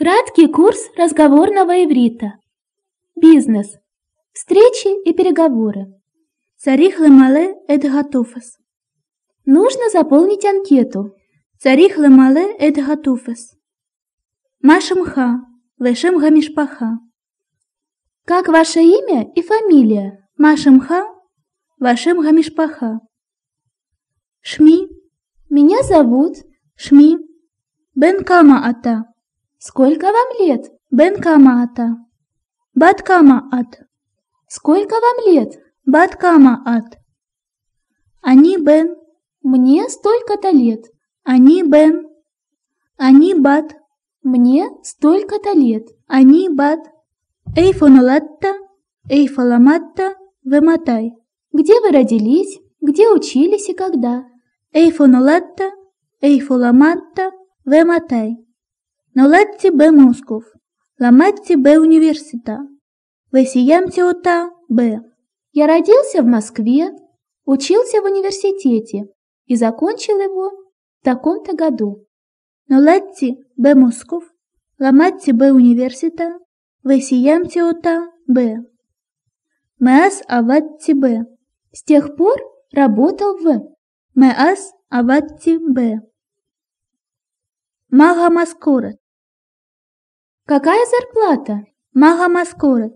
Краткий курс разговорного иврита. Бизнес. Встречи и переговоры. Царих лемале эд гатуфас. Нужно заполнить анкету. Царих лемале эд гатуфас. Машемха. Лешем гамишпаха. Как ваше имя и фамилия? Машемха. Вашем гамишпаха. Шми. Меня зовут Шми. Бен Кама Ата. Сколько вам лет, Бенкамата? Баткамаат. Сколько вам лет, Баткамаат? Они Бен. Мне столько-то лет. Они Бен. Они Бат. Мне столько-то лет. Они Бат. Эйфонулатта, Эйфоламатта, Вематай. Где вы родились? Где учились и когда? Эйфонулатта, Эйфоламатта, Вематай. Нолетці Б. Москов, Ламетти Б. Университа, Весиямти Ота Б. Я родился в Москве, учился в университете и закончил его в таком-то году. Нолетти Б. Москов, Ламетти Б. Университа, Весиямти Ота Б. Мэс Аватти Б. С тех пор работал в Мэс Аватти Б. Мага Маскорот. Какая зарплата? Мага маскорет.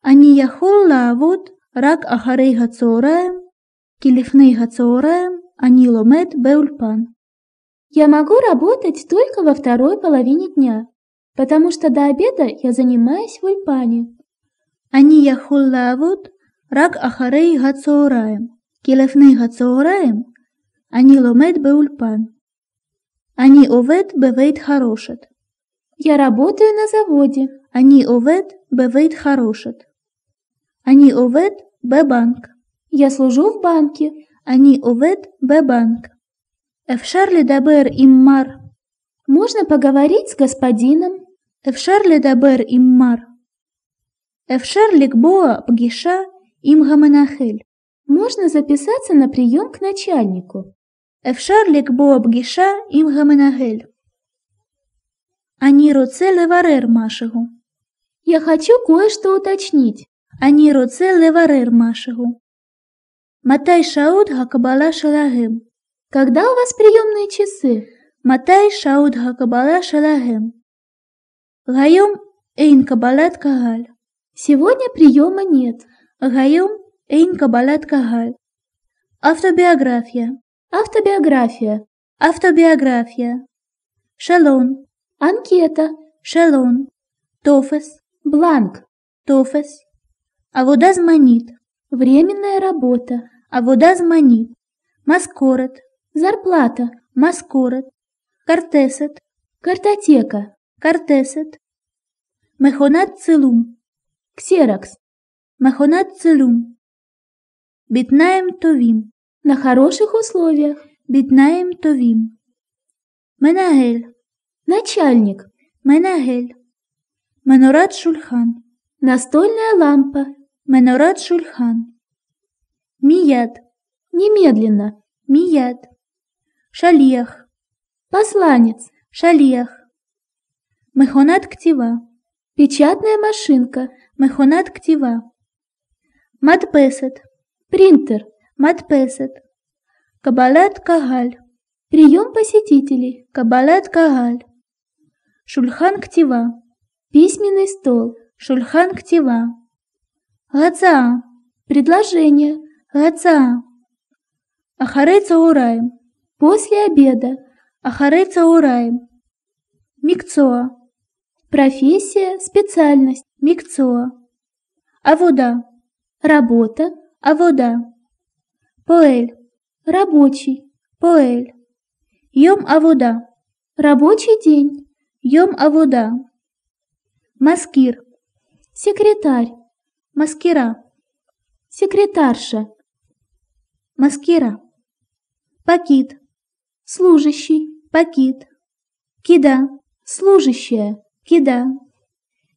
Они яхол лавод рак ахарей гацораем, килифны гацораем, они ломет беульпан. Я могу работать только во второй половине дня, потому что до обеда я занимаюсь в ульпане. Они яхол лавод рак ахарей гацораем, килифны гацораем, они ломет беульпан. Они овет бевейт хорошет. Я работаю на заводе. Они овет, бевейт хорошет. Они овет, б-банк. Я служу в банке. Они овет, б-банк. Эфшарли дабер иммар. Можно поговорить с господином? Эфшарли дабер иммар. Эфшарли Боа пгиша им гаманахель. Можно записаться на прием к начальнику. Эфшарли Боа пгиша им гаманахель. Аниро Целеварер Машигу. Я хочу кое-что уточнить. Аниро Целеварер Машигу. Матай шауд гакабала шалагем. Когда у вас приемные часы? Матай шауд гакабала шалагем. Гайом Эйн Кабалат Кагаль. Сегодня приема нет. Гайом Эйн Кабалат Кагаль. Автобиография. Автобиография. Автобиография. Шалон. Анкета, шелон, тофес, бланк, тофес. Авода зманит, временная работа, авода зманит. маскород, зарплата, маскород, Картесет, картотека, картесет. Мехонат целум, ксерокс, мехонат целум. Битнаем товим, на хороших условиях, битнаем товим. Менагель, Начальник. Менагель. Менорат Шульхан. Настольная лампа. Менорат Шульхан. Мият. Немедленно. Мият. Шалех. Посланец. Шалех. Мехонат Ктива. Печатная машинка. Мехонат Ктива. Матпесет. Принтер. Матпесет. Кабалет Кагаль. Прием посетителей. Кабалет Кагаль. Шульхан Ктива. Письменный стол. Шульхан Ктива. Гаца. Предложение. Гаца. Ахарей Цаураем. После обеда. Ахарей Цаураем. Микцоа. Профессия, специальность. Микцоа. Авода. Работа. Авода. Поэль. Рабочий. Поэль. Йом Авода. Рабочий день. Йом-Авуда, Маскир, секретарь, маскира, секретарша, маскира, пакит, служащий, пакит, кида, служащая, кида,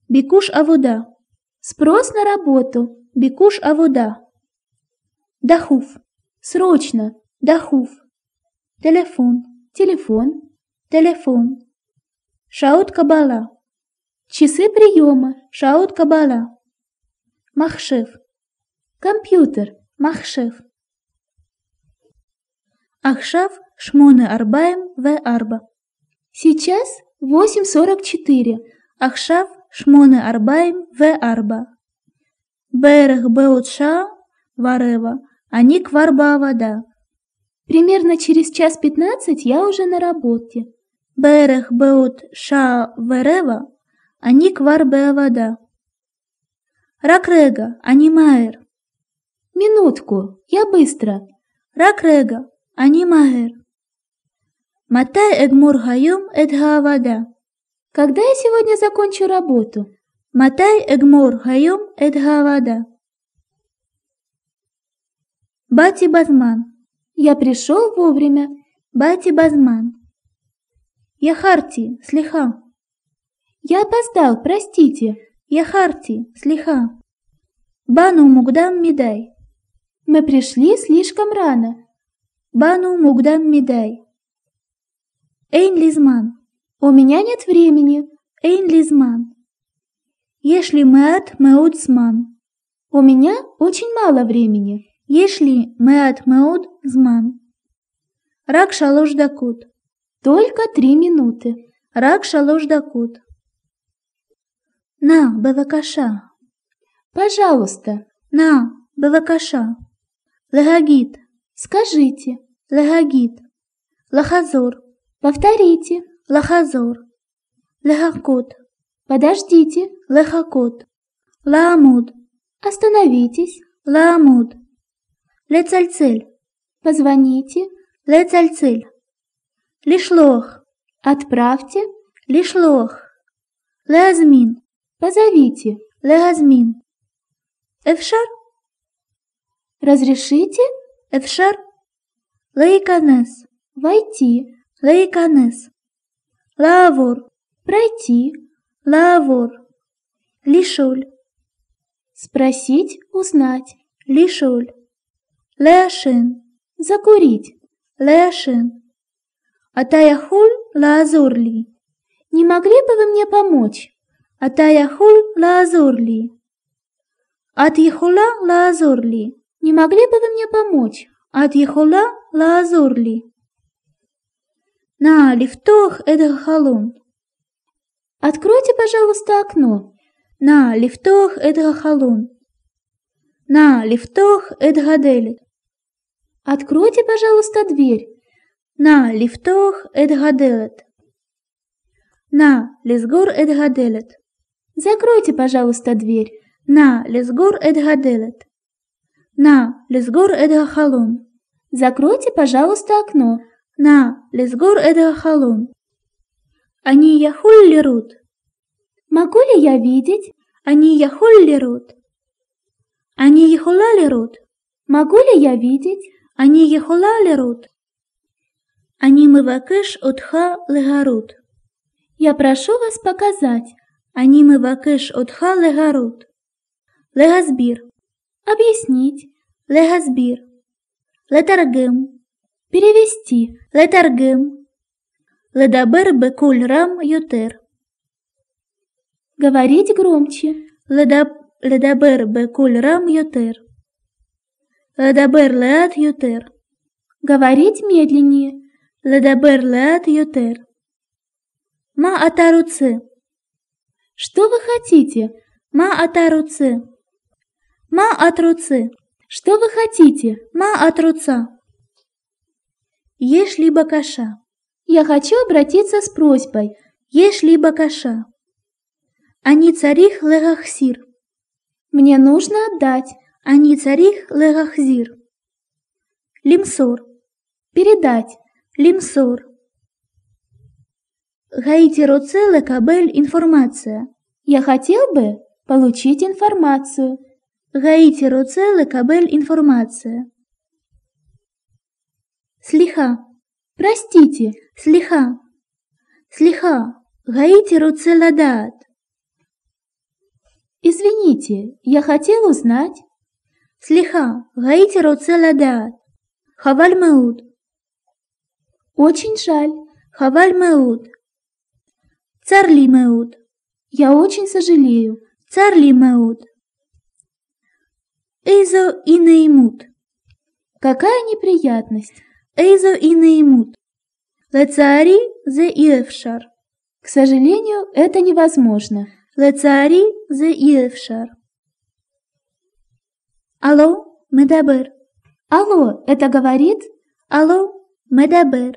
бекуш-Авуда, спрос на работу, бекуш-Авуда, дахуф, срочно, дахуф, телефон, телефон, телефон. Шаут-Кабала. Часы приема. Шаут-Кабала. Махшив. Компьютер. Махшив. Ахшав Шмоны Арбаем В. Арба. Сейчас 8.44. Ахшав Шмоны Арбаем В. Арба. Берех Беутша Варева. Аник Варба Вода. Примерно через час пятнадцать я уже на работе. Берег беут ша верева, они а квар вода. Ракрега, анимаер. Минутку, я быстро. Ракрега, ани анимаер. Матай эгмур гаюм эдга вода. Когда я сегодня закончу работу? Матай эгмур гаюм эдга вода. Бати Базман. Я пришел вовремя. Бати Базман. Яхарти, слиха. Я опоздал, простите. Яхарти, слиха. Бану мугдам медай. Мы пришли слишком рано. Бану мугдам медай. Эйн Лизман. У меня нет времени. Эйн Лизман. Если мэт мэудсман. У меня очень мало времени. Ешли мэт мэудзман. Рак шалуш дакут. Только три минуты. Ракша Лождакут. На, Балакаша. Пожалуйста. На, Балакаша. Лагагит. Скажите. Лагагит. Лахазор. Повторите. Лахазор. Лахакот. Подождите. Лахакот. Ламуд. Остановитесь. Ламуд. Лецальцель. Позвоните. Лецальцель. Лишлох, отправьте Лишлох. Леазмин, позовите Леазмин. Эфшар? Разрешите? Эфшар? Лейканес, войти Лейканес. Лавор, пройти Лавор. Лишоль, Спросить, узнать. Лишоль. Лешин. Закурить. Лешин. Атаяхуль Лаазурли. Не могли бы вы мне помочь? Атаяхуль Лаазурли. Атьяхула Лаазурли. Не могли бы вы мне помочь? Атьяхула Лаазурли. На лифтох это халун. Откройте, пожалуйста, окно. На лифтох это халун. На лифтох это гаделит. Откройте, пожалуйста, дверь. На לפתוח את הדלת. На лесгор эт гаделет. Закройте, пожалуйста, дверь. На лесгор эт гаделет. На лесгор эт гахалун. Закройте, пожалуйста, окно. На лесгор эт гахалун. Они яхуль Могу ли я видеть? Они яхуль Они яхула Могу ли я видеть? Они яхула Анимы Вакеш Отха Легарут. Я прошу вас показать Анимы Вакеш Отха Легарут. Легасбир. Объяснить. Легасбир. Летаргим. Перевести. Летаргим. Ледабер бекуль рам ютер. Говорить громче. Ледабер бекуль рам ютер. Ледабер леат ютер. Говорить медленнее. לדבר לאט יותר. Ма אתה רוצה? Что вы хотите? Ма атаруцы. Ма атруцы. Что вы хотите? Ма атруца. Ешь либо каша. Я хочу обратиться с просьбой. Ешь либо каша. Они царих легахсир. Мне нужно отдать. Они царих легахзир. Лимсор. Передать. Лимсур. Гаитиру Целекабель информация. Я хотел бы получить информацию. Гаитиру Целекабель информация. Слиха. Простите, слиха. Слиха. Гаитиру Целадат. Извините, я хотел узнать. Слиха. Гаитиру Целадат. Хавальмауд. Очень жаль. Хаваль Мэуд. Царли Мэуд. Я очень сожалею. Царли Мэуд. Эйзо и Наимут. Какая неприятность. Эйзо и Наимут. Лецаари зе Иэфшар. К сожалению, это невозможно. Лецари зе Иэфшар. Алло, Медабер. Алло, это говорит? Алло, Медабер.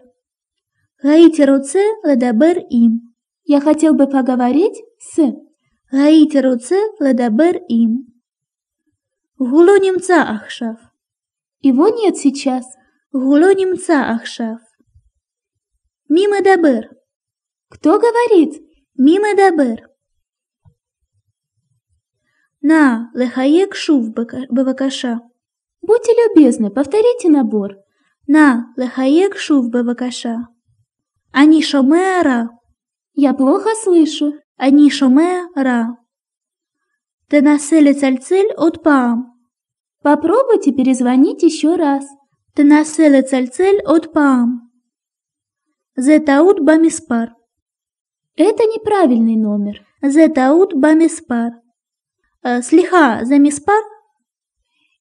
Гаити руце ледабер им. Я хотел бы поговорить с... Гаити руце ледабер им. Гулу немца ахшав. Его нет сейчас. Гулу немца ахшав. Мимо дабер. Кто говорит? Мимо дабер. На, лехаек шув бывакаша. Будьте любезны, повторите набор. На, лыхаек шув бывакаша. Они шомера. Я плохо слышу. Они шомера. Ты населе цальцель от ПАМ. Попробуйте перезвонить еще раз. Ты населе цальцель от паам. Зетаут бамиспар. Это неправильный номер. Зетаут бамиспар. Э, слиха за миспар?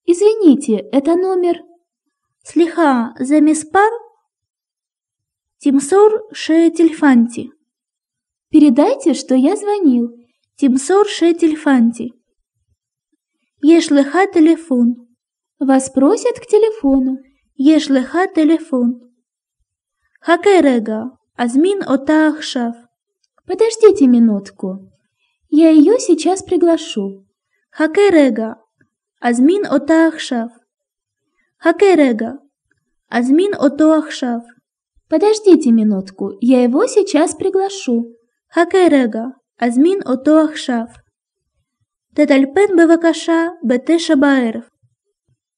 Извините, это номер Слиха за миспар Тимсор Шеетельфанти. Передайте, что я звонил. Тимсор Шеетельфанти. лиха телефон. Вас просят к телефону. лиха телефон. Хакерега, Азмин Отахшав. Подождите минутку. Я ее сейчас приглашу. Хакерега, Азмин Отахшав. Хакерега Азмин Отоахшав. Подождите минутку, я его сейчас приглашу. Хакерега Азмин Отоахшав. Тетальпен бевакаша бете шабаэров.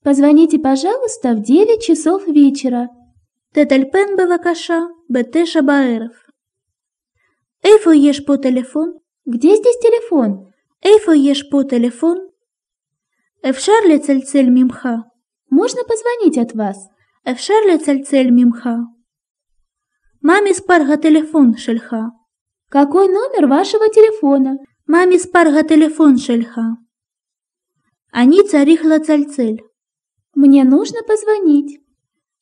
Позвоните, пожалуйста, в 9 часов вечера. Тетальпен бевакаша бете шабаэров. Эйфо ешь по телефон. Где здесь телефон? Эйфо ешь по телефон. Эфшар цельцель мимха? Можно позвонить от вас? В э, Шарлицальцель мимха. Маме спарга телефон шельха. Какой номер вашего телефона? Маме спарга телефон шельха. Они царихла цальцель. Мне нужно позвонить.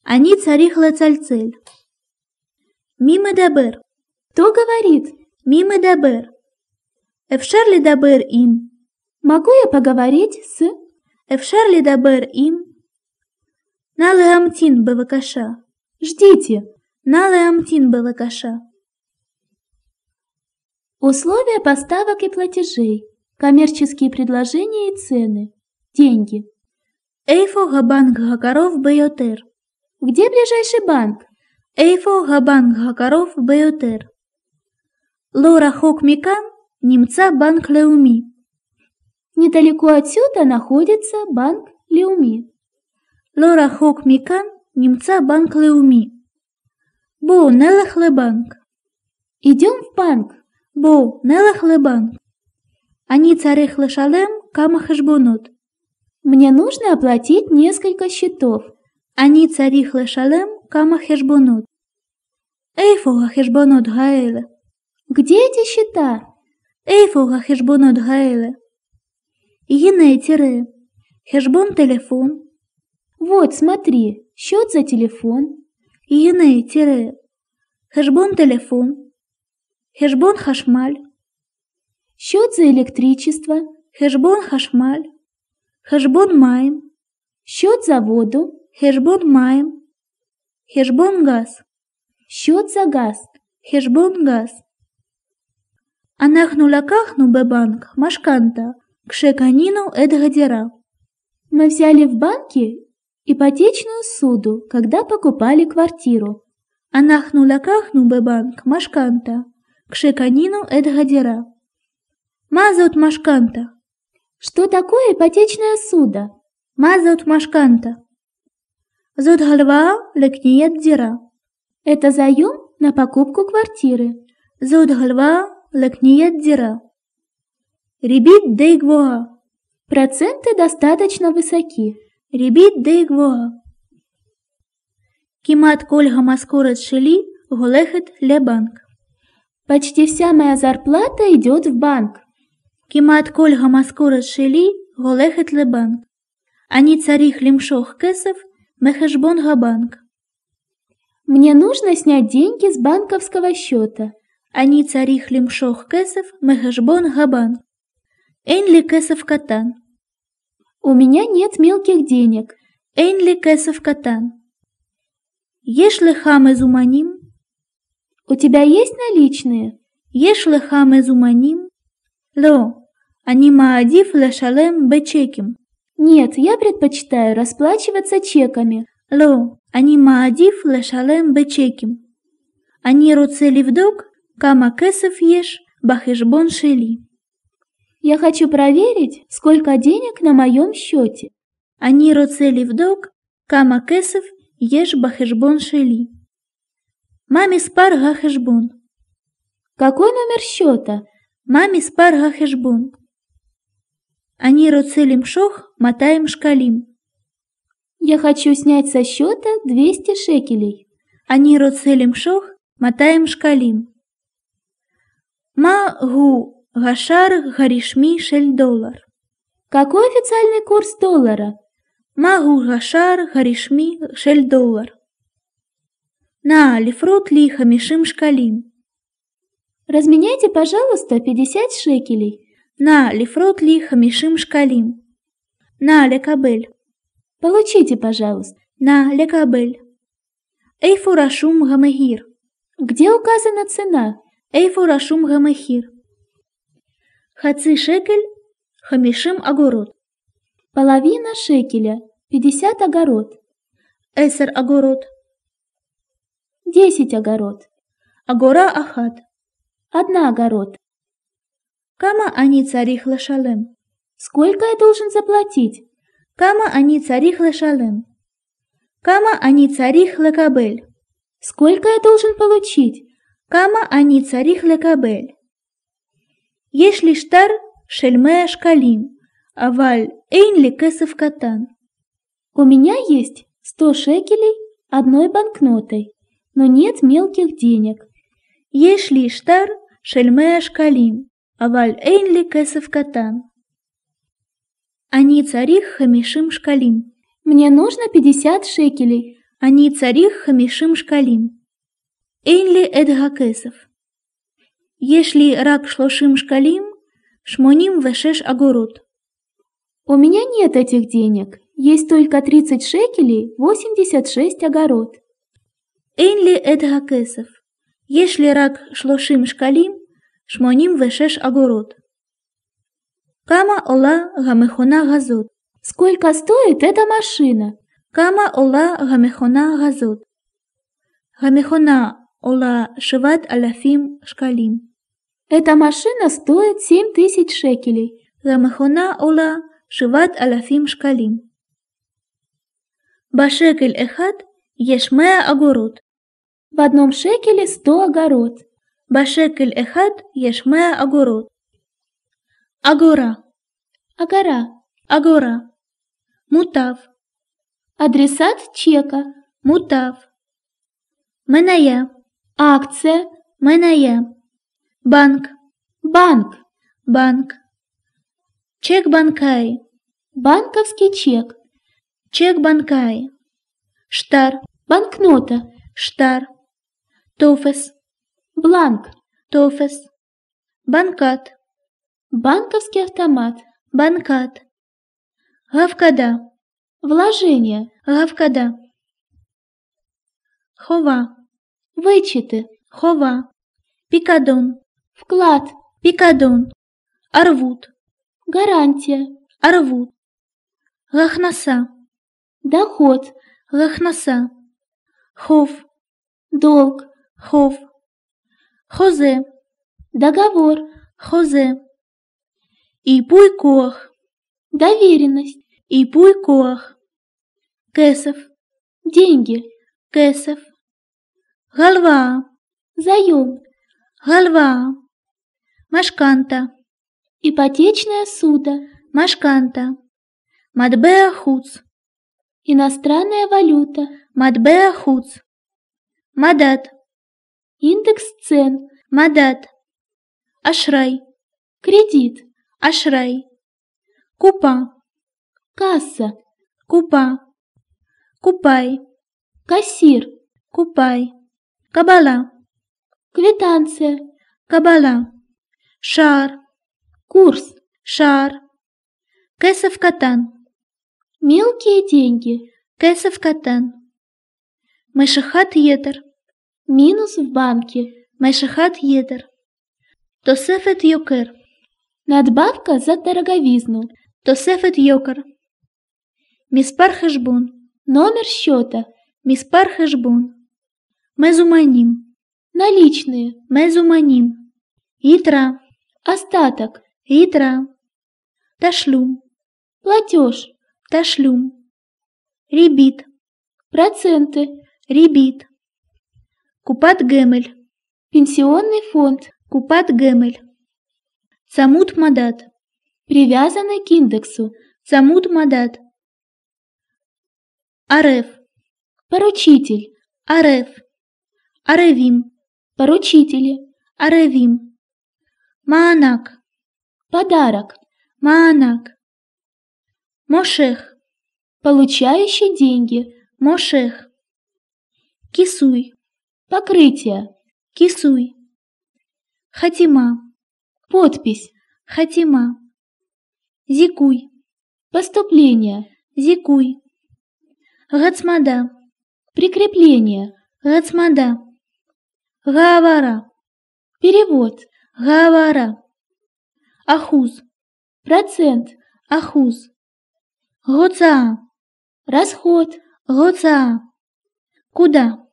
Они царихла цальцель. Мимо дабер. Кто говорит? Мимо дабер. Эфшарли дабер им. Могу я поговорить с... Эфшарли дабер им. Налы Амтин Балакаша! Ждите! Налы Амтин Балакаша!» Условия поставок и платежей, коммерческие предложения и цены, деньги. Эйфога банк Гакаров Байотер. Где ближайший банк? Эйфога банк Гакаров Байотер. Лора Хокмикан, немца банк Леуми. Недалеко отсюда находится банк Леуми. לא רחוק מכאן נמצא בנק לאומי. בואו נלך לבנק. идем в בנק, בואו נלך לבנק. אני צריך לשלם כמה חשבונות. Мне нужно оплатить несколько счетов. אני צריך לשלם כמה חשבונות. איפה החשבונות האלה? Где эти счета? איפה החשבונות האלה? הנה תראה, חשבון טלפון, вот, смотри, счет за телефон. Иене тире. Хэшбон телефон. Хэшбон хашмаль. Счет за электричество. Хэшбон хашмаль. Хэшбон майм, Счет за воду. Хэшбон майм, Хэшбон газ. Счет за газ. Хэшбон газ. Анахну лакахну бебанк машканта. Кшеканину эдгадера. Мы взяли в банке ипотечную суду, когда покупали квартиру. Анахнула кахну банк, машканта, к Шеканину эдгадера. Мазаут машканта. Что такое ипотечная суда? Мазаут машканта. Зудгалва лекниет дира. Это заем на покупку квартиры. Зудгалва лекниет дира. Ребит дейгвоа. Проценты достаточно высоки. Рібіт дейгвога. Кимат кольга маскорет шели, голехет ле банк. Почти вся моя зарплата идет в банк. Кимат кольга маскорет шели, голехет ле банк. Они царих лимшох кэсов, мехешбонга банк. Мне нужно снять деньги с банковского счета. Они царих лимшох кэсов, мехешбонга банк. Энли кэсов катан. У меня нет мелких денег. Эйнли Кэсов Катан. Ешь хам изуманим. У тебя есть наличные? Ешь хам изуманим. Ло, они маадиф лешалем бечеким. Нет, я предпочитаю расплачиваться чеками. Ло, они маадиф лешалем бечеким. Они руцели вдок, кама кэсов еш, бахешбон шели. Я хочу проверить, сколько денег на моем счете. Они роцели вдог, кама кесов, ешь бахешбон шели. Маме спар гахешбон. Какой номер счета? Маме спар гахешбон. Они роцелим шох, мотаем шкалим. Я хочу снять со счета 200 шекелей. Они роцелим шох, мотаем шкалим. Ма гу Гашар Гаришми Шель Доллар. Какой официальный курс доллара? Магу Гашар Гаришми Шель Доллар. На Алифрут лиха мишим Шкалим. Разменяйте, пожалуйста, 50 шекелей. На лифрут лиха мишим Шкалим. На Лекабель. Получите, пожалуйста. На Лекабель. Эйфурашум Гамахир. Где указана цена? Эйфурашум Гамахир. Хаци шекель – хамишим огород. Половина шекеля – 50 огород. Эсер огород. 10 огород. Агора ахат. Одна огород. Кама они царих лашалем. Сколько я должен заплатить? Кама они царих лашалем. Кама они царих лакабель. Сколько я должен получить? Кама они царих лакабель. יש לי שטר של 100 שקלים, אבל אין לי כסף У меня есть сто шекелей одной банкнотой, но нет мелких денег. יש לי שטר של 100 שקלים, אבל אין לי כסף קטן. Они царих хамишим шкалим. Мне нужно 50 шекелей. Они царих хамишим шкалим. Эйнли эдгакесов. Если рак шлошим шкалим, шмоним вешеш огород. У меня нет этих денег. Есть только 30 шекелей, 86 огород. Энли это акесов. Если рак шлошим шкалим, шмоним вешеш огород. Кама ола гамехона газот. Сколько стоит эта машина? Кама ола гамехона газот. Гамехона Ола Шиват Аляфим Шкалим. Эта машина стоит 7 тысяч шекелей. Рамахуна Ола Шиват Аляфим Шкалим. Башекель Эхат Ешмея Агурут. В одном шекеле 100 огород. Башекель Эхат Ешмея Агурут. Агора. Агора. Агора. Мутав. Адресат чека. Мутав. Меная акция, мене Банк. Банк. Банк. Чек банкай. Банковский чек. Чек банкай. Штар. Банкнота. Штар. Тофес. Бланк. Тофес. Банкат. Банковский автомат. Банкат. Гавкада. Вложение. Гавкада. Хова вичити, хова, Пикадон. вклад, Пикадон. арвут, Гарантия. арвут, гахнаса, доход, гахнаса, хов, долг, хов, хозе, договор, хозе, и пуйкох, доверенность, и пуйкох, кэсов, деньги, кэсов. Галва, заем, галва. Машканта. Ипотечное судо, машканта. Матбеа хуц. Иностранная валюта, матбеа хуц. Мадат. Индекс цен, мадат. Ашрай. Кредит, ашрай. Купа. Касса, купа. Купай. Кассир, купай кабала, квитанция, кабала, шар, курс, шар, кэсов катан, мелкие деньги, кэсов катан, Майшахат Едер, минус в банке, Майшахат Едер, Тосефет Йокер, надбавка за дороговизну, Тосефет Йокер, Миспар Хэшбун, номер счета, Миспар Хэшбун мезуманим, наличные, мезуманим, итра, остаток, итра, ташлюм, платеж, ташлюм, ребит, проценты, ребит, купат гемель, пенсионный фонд, купат гемель, самут мадат, привязанный к индексу, самут мадат, ареф, поручитель, ареф, Аравим. Поручители. Аравим. Маанак. Подарок. Маанак. Мошех. Получающий деньги. Мошех. Кисуй. Покрытие. Кисуй. Хатима. Подпись. Хатима. Зикуй. Поступление. Зикуй. Гацмада. Прикрепление. Гацмада. Гавара. Перевод. Гавара. Ахуз. Процент. Ахуз. Гоца. Расход. Гоца. Куда?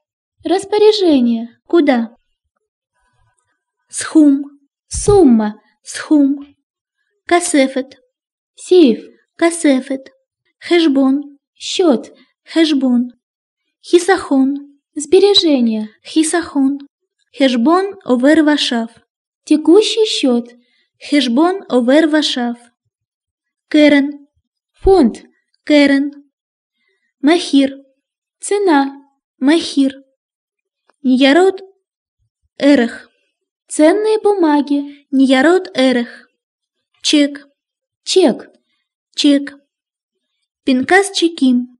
Распоряжение. Куда? Схум. Сумма. Схум. Касефет. Сейф. Касефет. Хешбон. Счет. Хешбон. Хисахон. Сбережение. Хисахон. Хешбон овер вашав. Текущий счет. Хешбон овер вашав. Керен. Фонд. Керен. Махир. Цена. Махир. Ньярод. эрех. Ценные бумаги. Ньярод эрех. Чек. Чек. Чек. Пинкас чеким.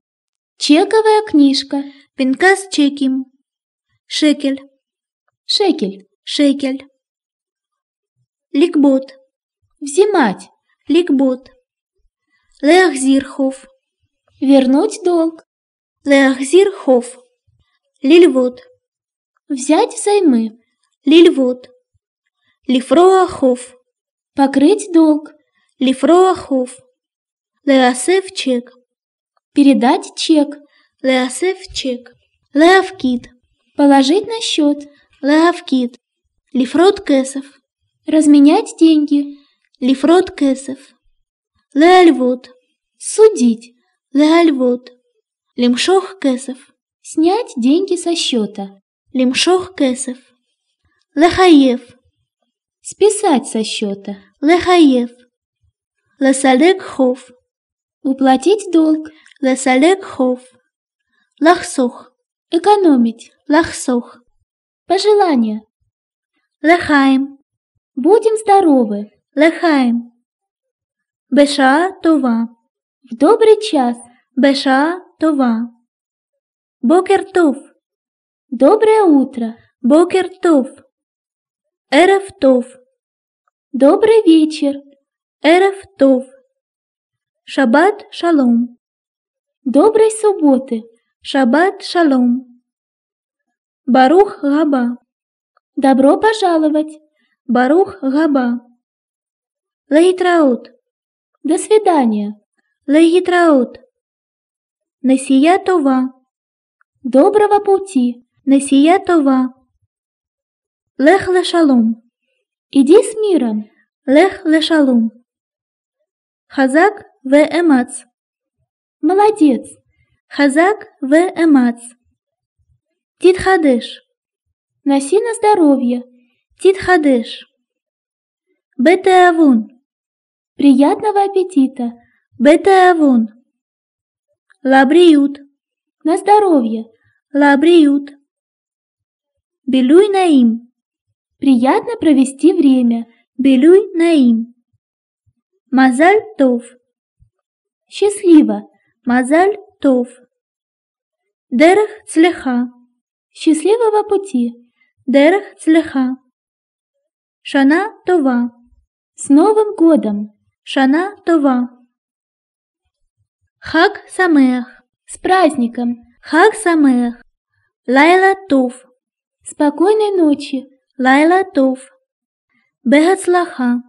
Чековая книжка. Пинкас чеким. Шекель. Шекель, шекель. Ликбот. Взимать, ликбот. Леахзирхов. Вернуть долг. Леахзирхов. Лильвот. Взять взаймы. Лильвот. Лифроахов. Покрыть долг. Лифроахов. Леосеф чек. Передать чек. Леосеф чек. Леовкид. Положить на счет. Лавкит. лифрод Кэсов. Разменять деньги. лифрод Кэсов. Леальвуд. Судить. Леальвуд. Лемшох Кэсов. Снять деньги со счета. Лемшох Кэсов. Лехаев, Списать со счета. Лехаев, Ласалек Хов. Уплатить долг. Ласалек Хов. Лахсох. Экономить. Лахсох. Пожелания. Лехаем. Будем здоровы. Лехаем. Беша Това. В добрый час. Беша Това. Бокертов. Доброе утро. Бокертов. Эрефтов. Добрый вечер. Эрефтов. Шаббат шалом. Доброй субботы. Шаббат шалом. Барух Габа. Добро пожаловать, Барух Габа. Лейтраут. До свидания, Лейтраут. Насия Това. Доброго пути, Насия Това. Лех Лешалум. Иди с миром, Лех Лешалум. Хазак В. Эмац. Молодец, Хазак В. Эмац. Тит Хадыш. Носи на здоровье. Тит Хадыш. Бетаавун. Приятного аппетита. Бетаавун. Лабриют. На здоровье. Лабриют. Белюй Наим. Приятно провести время. Белюй Наим. Мазаль Тов. Счастливо. Мазаль Тов. Дерех Цлеха. Счастливого пути! Дерах Цляха! Шана Това! С Новым годом! Шана Това! Хак Самех! С праздником! Хак Самех! Лайла Туф! Спокойной ночи! Лайла Туф! Бегацлаха!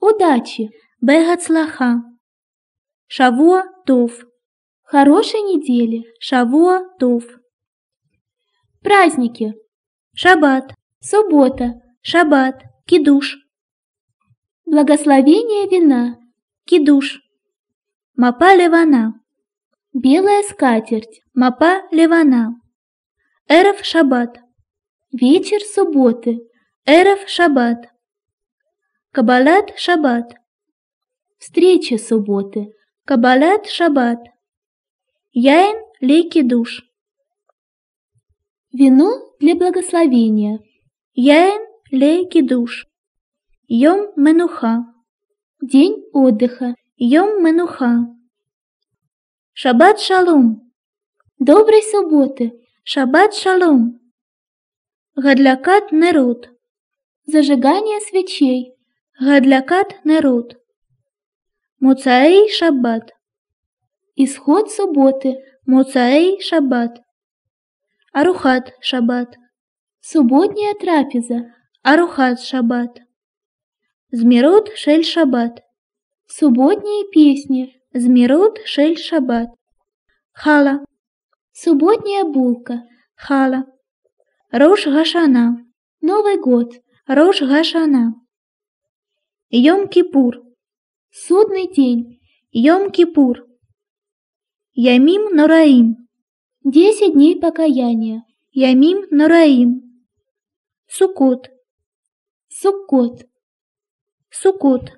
Удачи! Бегацлаха! Шавуа Туф! Хорошей недели! Шавуа Туф! Праздники. Шаббат, суббота, шаббат, кидуш. Благословение вина, кидуш. Мапа Левана. Белая скатерть, мапа Левана. Эров шаббат. Вечер субботы, эров шаббат. Кабалат шаббат. Встреча субботы, кабалат шаббат. Яин лейки душ. Вино для благословения. Яен ле кидуш. Йом менуха. День отдыха. Йом менуха. Шаббат шалом. Доброй субботы. Шаббат шалом. Гадлякат нерут. Зажигание свечей. Гадлякат нерут. Муцаэй шаббат. Исход субботы. Муцаэй шаббат. Арухат Шаббат. Субботняя трапеза. Арухат Шаббат. Змирут Шель Шаббат. Субботние песни. Змирут Шель Шаббат. Хала. Субботняя булка. Хала. Рош Гашана. Новый год. Рош Гашана. Йом-Кипур. Судный день. Йом-Кипур. Ямим Нораим. Десять дней покаяния. Ямим Нораим. Суккот. Суккот. Суккот.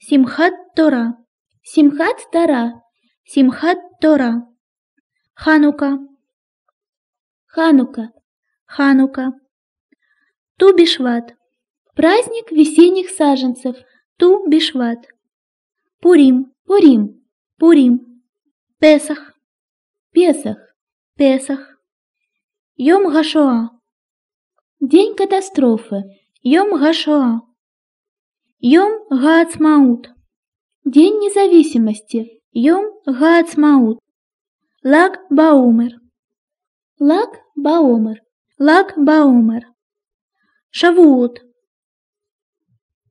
Симхат Тора. Симхат Тора. Симхат Тора. Ханука. Ханука. Ханука. Тубишват. Праздник весенних саженцев. Тубишват. Пурим. Пурим. Пурим. Песах. Песах, Песах. Йом Гашоа. День катастрофы. Йом Гашоа. Йом Гаацмаут. День независимости. Йом Гаацмаут. Лак Баумер. Лак Баумер. Лак Баумер. Шавуот.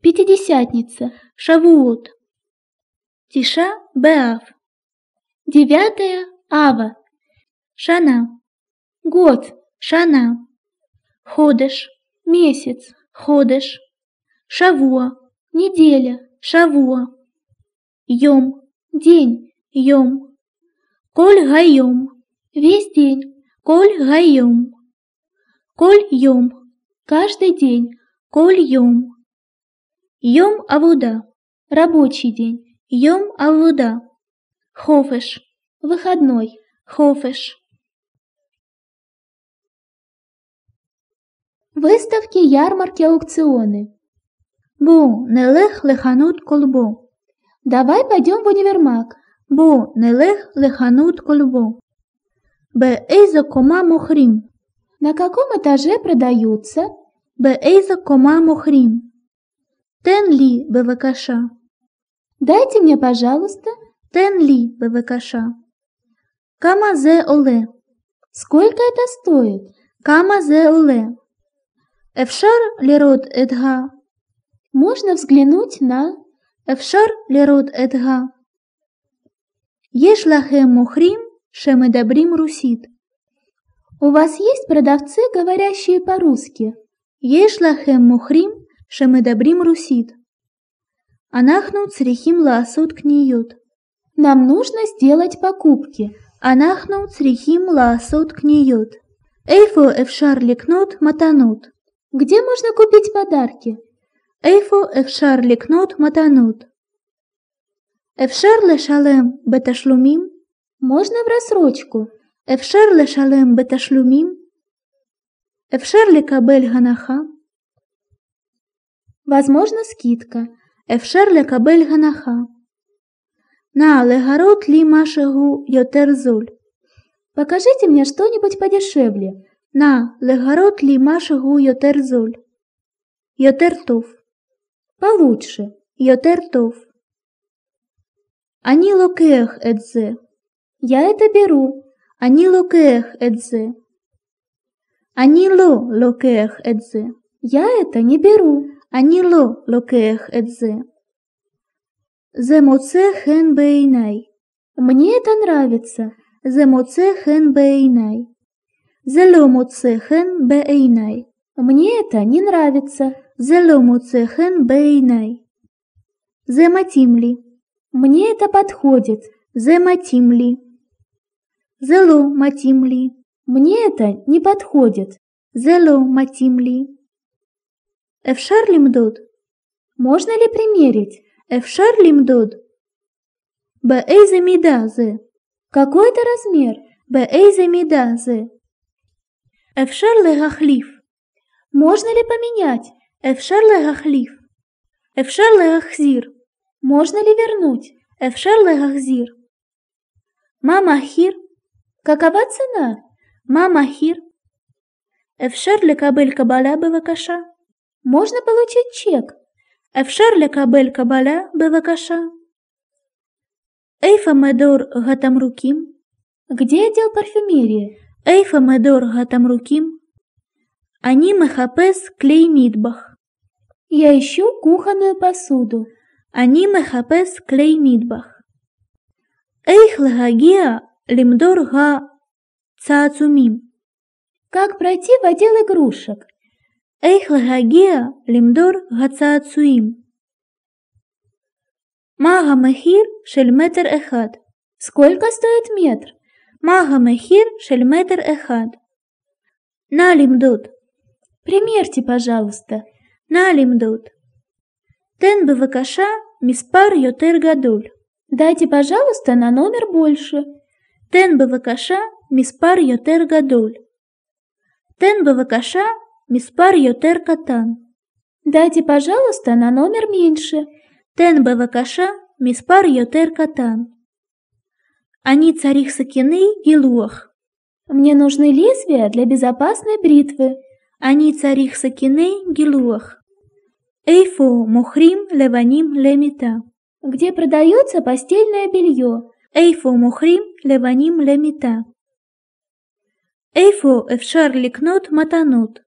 Пятидесятница. Шавуот. Тиша Беав. Девятая Ава. Шана. Год. Шана. Ходыш. Месяц. Ходыш. Шавуа. Неделя. Шавуа. Йом. День. Йом. Коль гайом. Весь день. Коль гайом. Коль йом. Каждый день. Коль йом. Йом авуда. Рабочий день. Йом авуда. Хофеш. Выходной. Хофеш. Выставки, ярмарки, аукционы. Бу, лех леханут колбу. Давай пойдем в универмаг. Бу, лех леханут колбу. Б эйза кома мухрим. На каком этаже продаются? Б эйза кома мухрим. Тен ли БВКШ. Дайте мне, пожалуйста, тен ли БВКШ. Камазе Оле. Сколько это стоит? Камазе Оле. Эфшар Лерот Эдга. Можно взглянуть на Эфшар Лерот Эдга. Ешлахе Мухрим Шемедабрим Русит. У вас есть продавцы, говорящие по-русски? Ешлахем мухрим шемедабрим русит. Анахну црихим лаасут книют. Нам нужно сделать покупки. אנחנו צריכים לעשות קניות. איפה אפשר לקנות מתנות? Где можно купить подарки? איפה אפשר לקנות מתנות? אפשר לשלם בתשלומים? Можно в рассрочку. אפשר לשלם בתשלומים? אפשר לקבל הנחה? Возможно, скидка. אפשר לקבל הנחה. На, Легарот ли машегу йотерзуль. Покажите мне что-нибудь подешевле. На, Легарот ли машегу йотерзуль. Йотертов. Получше. Йотертов. Они локех эдзе. Я это беру. Они локех эдзе. Они ло локех эдзе. Я это не беру. Они ло локех эдзе. Земоце хэн бэйнай. Мне это нравится. Земоце хэн бэйнай. Зелемоце хэн бэйнай. Мне это не нравится. Зелемоце хэн бэйнай. Зематимли. Мне это подходит. Зематимли. Зело матимли. Мне это не подходит. Зело матимли. Эфшарлим дот. Можно ли примерить? אפשר למדוד. באיזה מידה זה? какой это размер? באיזה מידה זה? אפשר להחליף. можно ли поменять? אפשר להחליף. אפשר להחזיר. можно ли вернуть? אפשר להחזיר. מה המחיר? какова цена? מה המחיר? אפשר לקבל קבלה בבקשה? можно получить чек? אפשר לקבל קבלה בבקשה? איפה מדור התמרוקים? Где отдел парфюмерии? איפה מדור התמרוקים? אני מחפש כלי מטבח. Я ищу кухонную посуду. אני מחפש כלי מטבח. איך להגיע למדור הצעצומים? Как пройти в отдел игрушек? Эйхлагагеа лимдор гацаацуим. Мага мехир шельметр эхад. Сколько стоит метр? Мага мехир шельметр эхад. На лимдут. Примерьте, пожалуйста. На лимдут. Тен бывакаша миспар йотер гадуль. Дайте, пожалуйста, на номер больше. Тен бы бывакаша миспар йотер гадуль. Тен бы бывакаша Миспар Йотер Катан. Дайте, пожалуйста, на номер меньше. Тен БВКШ Миспар Йотер Катан. Они царих Сакины и Луах. Мне нужны лезвия для безопасной бритвы. Они царих Сакины Гилуах. Эйфу Мухрим Леваним Лемита. Где продается постельное белье. Эйфу Мухрим Леваним Лемита. Эйфу Эфшар Ликнот Матанут.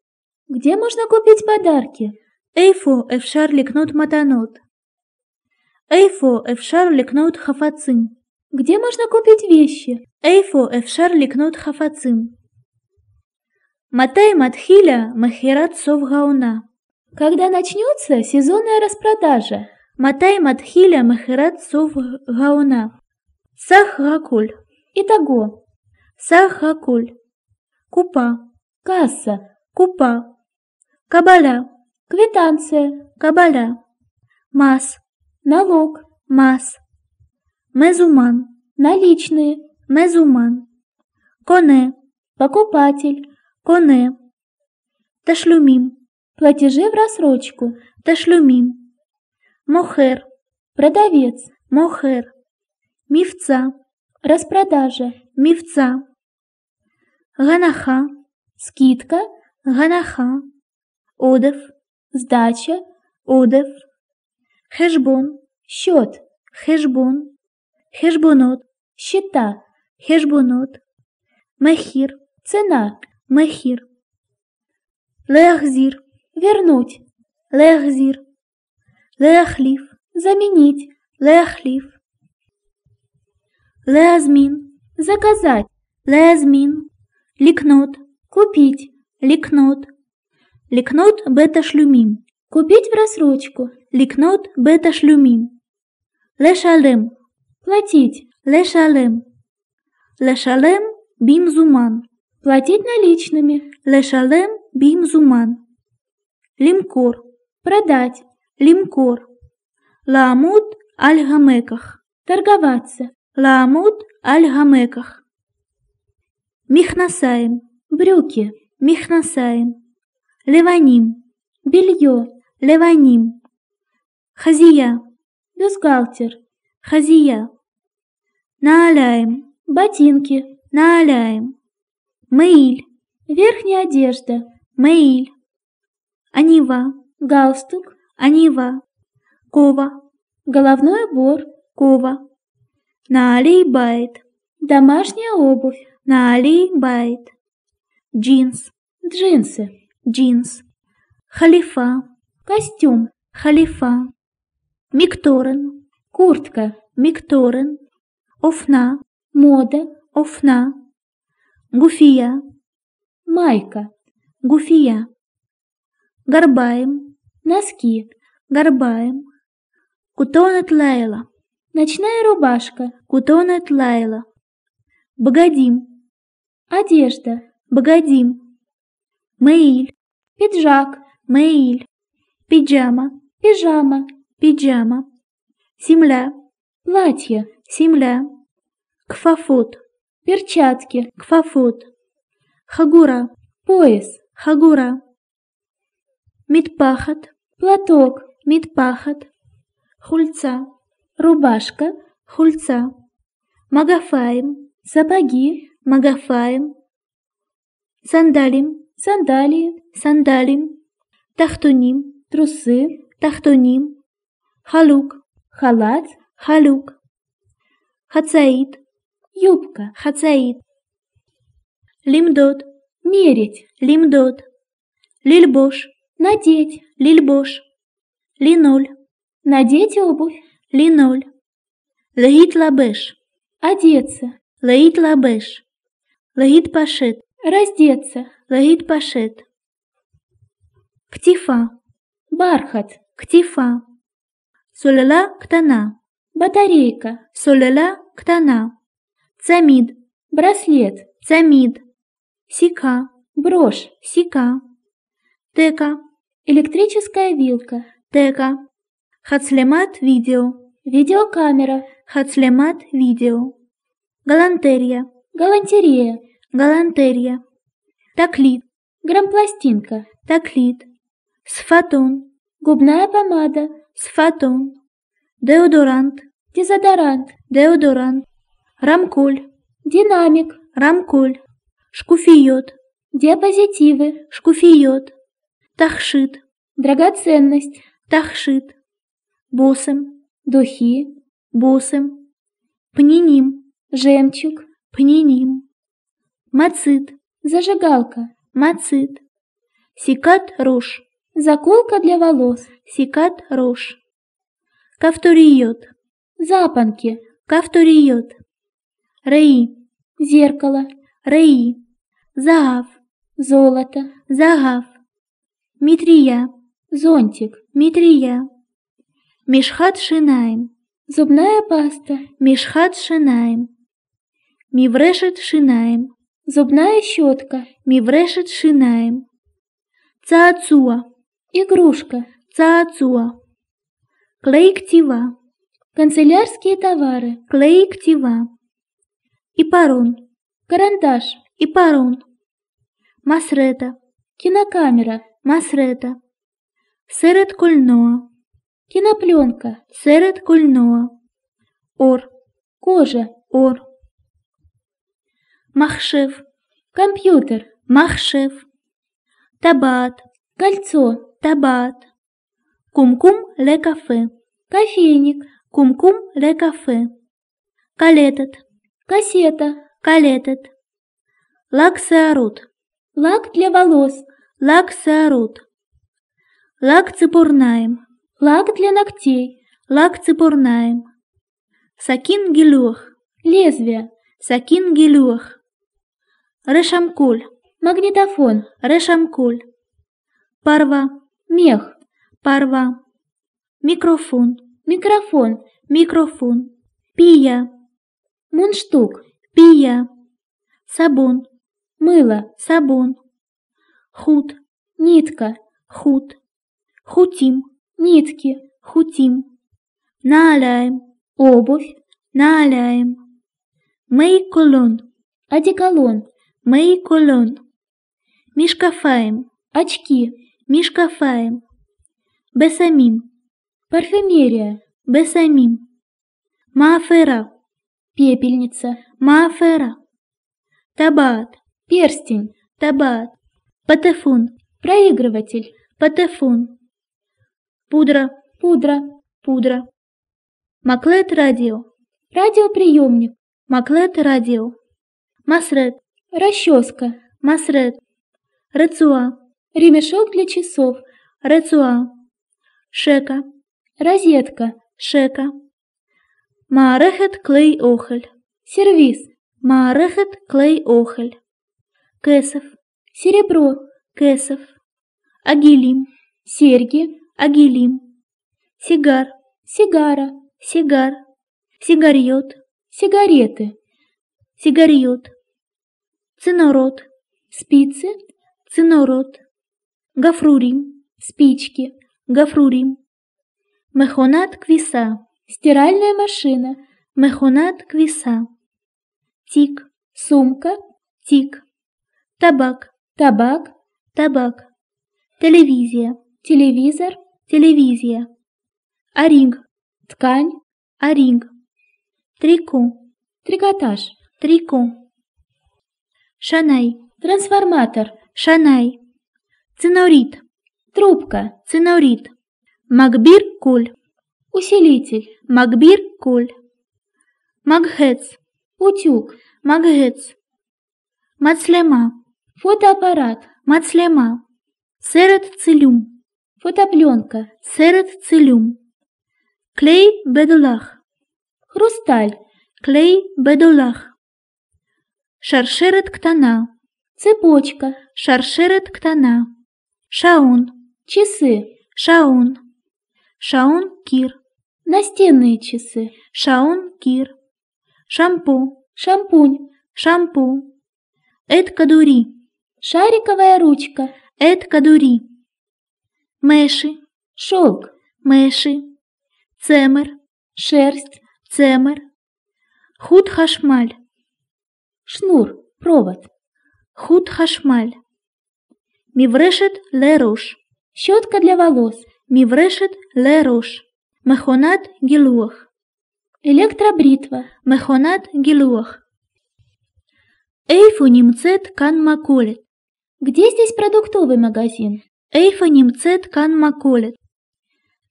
Где можно купить подарки? Эйфо эфшар лекнут матанот. Эйфо эфшар лекнут хафацин. Где можно купить вещи? Эйфо эфшар лекнут хафацин. Матай матхиля махират совгауна. Когда начнется сезонная распродажа? Матай матхиля махират совгауна. Сахракуль. Итого. Сахракуль. Купа. Касса. Купа кабаля, квитанция, кабаля, масс, налог, масс, мезуман, наличные, мезуман, коне, покупатель, коне, ташлюмим, платежи в рассрочку, ташлюмим, мохер, продавец, мохер, мифца, распродажа, мифца, ганаха, скидка, ганаха. удив, здача, удив, хешбун, щот, хешбун, хешбунут, щита, хешбунут, мехір, ціна, мехір. Лехзір вернуть, лехзір, лехлів, замініть, лехлів. Лезмін заказать, лезмін, лікнут, купіть, лікнут. Ликнот бета-шлюмим. Купить в рассрочку. Ликнот бета-шлюмим. Лешалем. Платить. Лешалем. Лешалем бимзуман. Платить наличными. Лешалем зуман. Лимкор. Продать. Лимкор. Лаамут аль-гамеках. Торговаться. Лаамут аль-гамеках. Михнасаем. Брюки. Михнасаем леваним, белье, леваним. Хазия, бюстгальтер, хазия. Нааляем, ботинки, нааляем. Мейль, верхняя одежда, мейль. Анива, галстук, анива. Кова, головной убор, кова. Наалей байт, домашняя обувь, наалей байт. Джинс, джинсы джинс, халифа, костюм, халифа, микторен, куртка, микторен, офна, мода, офна, гуфия, майка, гуфия, горбаем, носки, горбаем, кутонет лайла, ночная рубашка, кутонет лайла, богадим, одежда, богадим, мейль пиджак, мейль, пиджама, пижама, пиджама, земля, платье, земля, кфафут, перчатки, кфафут, хагура, пояс, хагура, мидпахат, платок, мидпахат, хульца, рубашка, хульца, магафаем, сапоги, магафаем, сандалим, сандалии, сандалим, тахтоним, трусы, тахтоним, халук, халат, халук, хацаид, юбка, хацаид, лимдот, мерить, лимдот, лильбош, надеть, лильбош, линоль, надеть обувь, линоль, лаид лабеш, одеться, лаид лабеш, лаид пашет, раздеться, лаид пашет, ктифа, бархат, ктифа. Солела ктана, батарейка, солела ктана. Цамид, браслет, цамид. Сика, брошь, сика. Тека, электрическая вилка, тека. Хацлемат видео, видеокамера, хацлемат видео. Галантерия, галантерея, галантерия. Таклит, грампластинка, таклит сфатон, губная помада, сфатон, деодорант, дезодорант, деодорант, Рамкуль, динамик, Рамкуль, шкуфиот, диапозитивы, шкуфиот, тахшит, драгоценность, тахшит, босым, духи, босым, пниним, жемчуг, пниним, мацит, зажигалка, мацит, секат, рожь, заколка для волос, секат рож. Кавториот. Запонки, кавториот. Раи. Зеркало, раи. Загав. Золото, загав. Митрия. Зонтик, митрия. Мишхат шинаем. Зубная паста, мишхат шинаем. Миврешет шинаем. Зубная щетка, миврешет шинаем. Цаацуа, игрушка, цаацуа. Клейктива. Канцелярские товары, клейктива. Ипарон. Карандаш, ипарон. Масрета. Кинокамера, масрета. Сырет кульноа. Кинопленка, сырет кульноа. Ор. Кожа, ор. Махшев. Компьютер, махшев. Табат. Кольцо, табат. Кум-кум ле кафе. Кофейник. Кум-кум ле кафе. Калетет. Кассета. Калетет. Лак-сеарут. Лак для волос. Лак-сеарут. Лак цепурнаем. Лак для ногтей. Лак цепурнаем. Сакин гелюх. Лезвие. Сакин гелюх. Решамкуль. Магнитофон. Решамкуль. Парва мех, парва, микрофон, микрофон, микрофон, пия, мунштук, пия, сабун, мыло, сабун, худ, нитка, худ, хутим, нитки, хутим, наляем, обувь, наляем, колон, одеколон, колон, мишкафаем, очки, Мишкафаем, Бесамим, парфюмерия, Бесамим, Маафера, пепельница, Маафера, Табаат, перстень, Табаат, Патефун, проигрыватель, Патефун, Пудра, пудра, пудра. Маклет радио, радиоприемник, Маклет радио, Масред, расческа, Масред, Рацуа ремешок для часов, рецуа, шека, розетка, шека, маарехет клей охоль, сервис, маарехет клей охоль, кесов, серебро, кесов, агилим, серьги, агилим, сигар, сигара, сигар, сигарьет, сигареты, сигарьет, цинород, спицы, цинород. Гафрурим. Спички. Гафрурим. Мехонат квиса. Стиральная машина. Мехонат квиса. Тик. Сумка. Тик. Табак. Табак. Табак. Телевизия. Телевизор. Телевизия. аринг, Ткань. аринг, Трико. Трикотаж. Трико. Шанай. Трансформатор. Шанай цинорит, трубка, цинорит, макбир-куль, усилитель, макбир-куль, макгец, утюг, макгец, мацлема, фотоаппарат, мацлема, церет-целюм, фотопленка, церет-целюм, клей-бедулах, хрусталь, клей-бедулах, шаршерет-ктана, цепочка, шаршерет-ктана. Шаун. Часы. Шаун. Шаун Кир. Настенные часы. Шаун Кир. Шампу. Шампунь. Шампу. Эд Кадури. Шариковая ручка. Эд Кадури. Мэши. Шелк. Мэши. Цемер. Шерсть. Цемер. Худ хашмаль. Шнур. Провод. Худ хашмаль. Миврешет Леруш. Щетка для волос. Миврешет Леруш. Мехонат Гилуах. Электробритва. Мехонат Гилуах. Эйфу немцет кан маколет. Где здесь продуктовый магазин? Эйфа немцет кан маколет.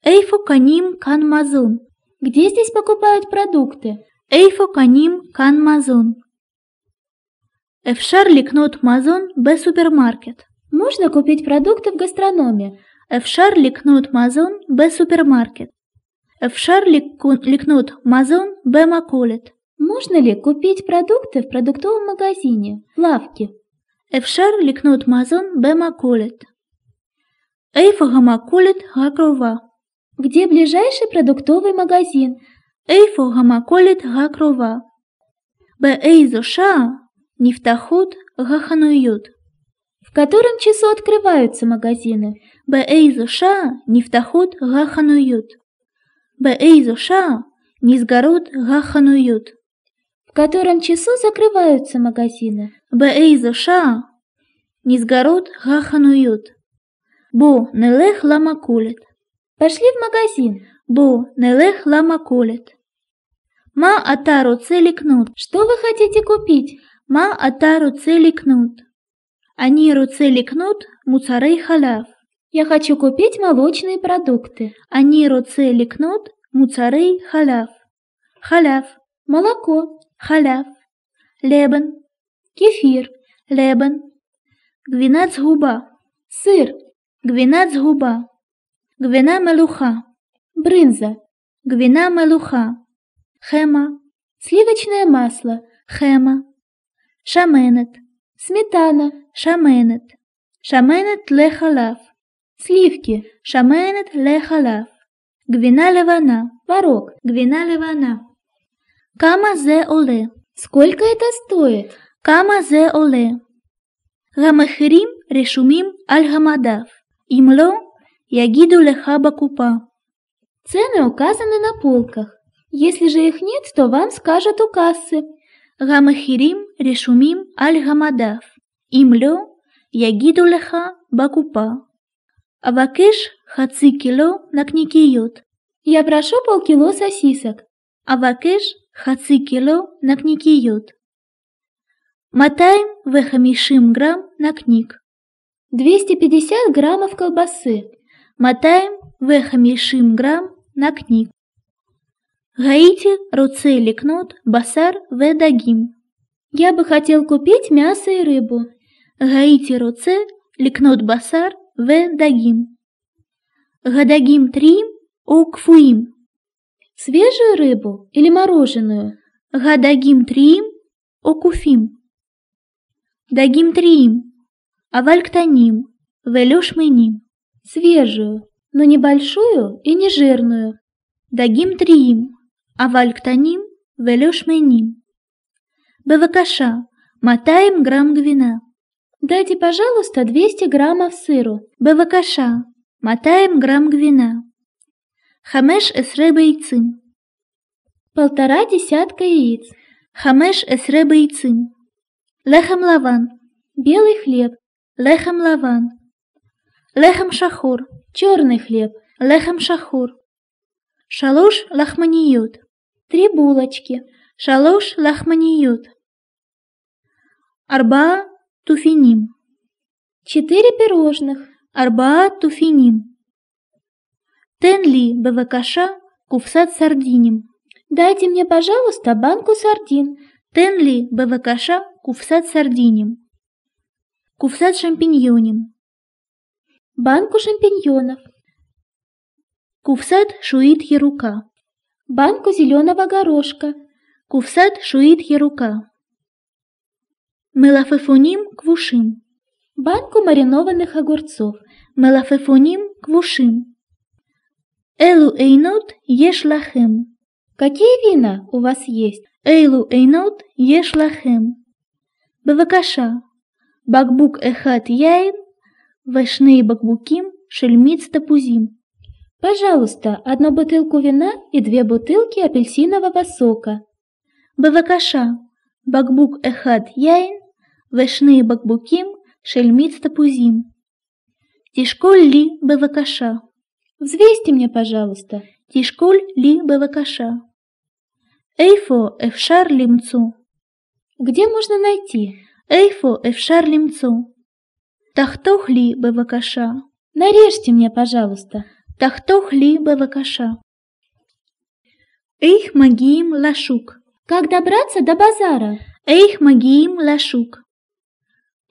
Эйфу каним кан мазун. Где здесь покупают продукты? Эйфу каним кан мазун. Эфшар ликнот мазон б супермаркет. Можно купить продукты в гастрономе. Эфшар ликнут Мазон Б супермаркет. Эфшар ликнут Мазон Б маколет. Можно ли купить продукты в продуктовом магазине, лавке? Эфшар ликнут Мазон Б маколет. Эйфага маколет гакрова. Где ближайший продуктовый магазин? Эйфага маколет гакрова. Б эйзуша нефтоход гахануют котором часу открываются магазины. Бээй Зуша, Нефтоход, Гахануют. Бээй Зуша, Низгород, Гахануют. В котором часу закрываются магазины. Бээй Зуша, Низгород, Гахануют. Бо Нелех Ламакулет. Пошли в магазин. Бо Нелех Ламакулет. Ма Атару Целикнут. Что вы хотите купить? Ма Атару Целикнут. Аниру цели кнут, муцарей халяв. Я хочу купить молочные продукты. Аниру цели кнут, муцарей халяв. Халяв. Молоко. Халяв. Лебен. Кефир. Лебен. Гвинац губа. Сыр. Гвинац губа. Гвина мелуха. Брынза. Гвина мелуха. Хема. Сливочное масло. Хема. Шаменет сметана, шаменет, шаменет ле халав, сливки, шаменет ле халав, гвина левана, порог, гвина левана. Кама зе оле, сколько это стоит? Кама зе оле. Гамахрим, решумим аль-гамадав, имло ягиду лехаба купа. Цены указаны на полках. Если же их нет, то вам скажут у кассы, Гамахирим решумим аль-гамадав, имлё леха бакупа. Авакыш хаци кило накникиют. Я прошу полкило сосисок. Авакыш хаци кило накникиют. Мотаем вехамишим грамм на книг. 250 граммов колбасы. Мотаем вехамишим грамм на книг. Гаити, руце ликнут Басар, Ведагим. Я бы хотел купить мясо и рыбу. Гаити, Руце, ликнут Басар, Ведагим. Гадагим трим Окфуим. Свежую рыбу или мороженую? Гадагим трим Окуфим. Дагим 3, Авальктаним, Велешмыним. Свежую, но небольшую и не нежирную. Дагим трим אבל Велюшменим. ולא שמנים. בבקשה, грамм גבינה. Дайте, пожалуйста, 200 граммов сыру. בבקשה, 200 грамм гвина. Хамеш эсре бейцин. Полтора десятка яиц. Хамеш эсре бейцин. Лехам лаван. Белый хлеб. Лехам лаван. Лехам шахур. Черный хлеб. Лехам шахур. Шалуш лахманиют три булочки, шалош лахманиют. Арба туфиним. Четыре пирожных, арба туфиним. Тенли БВКШ, кувсат сардиним. Дайте мне, пожалуйста, банку сардин. Тенли БВКШ, кувсат сардиним. Кувсат шампиньоним. Банку шампиньонов. Кувсат шуит ерука банку зеленого горошка, кувсат шуит ярука. Мелафефуним квушим, банку маринованных огурцов, мелафефуним квушим. Элу эйнот еш лахем. Какие вина у вас есть? Эйлу эйнот еш лахем. Бывакаша. Бакбук эхат яин, вешные бакбуким, шельмиц тапузим. Пожалуйста, одну бутылку вина и две бутылки апельсинового сока. БВКШ. Бакбук эхад яйн, вешны бакбуким, шельмиц тапузим. Тишколь ли БВКШ. Взвесьте мне, пожалуйста, тишколь ли БВКШ. Эйфо эфшар лимцу. Где можно найти? Эйфо эфшар лимцу. Тахтох ли БВКШ. Нарежьте мне, пожалуйста, та хто хлеба лакаша. Эйх магиим лашук. Как добраться до базара? Эйх магиим лашук.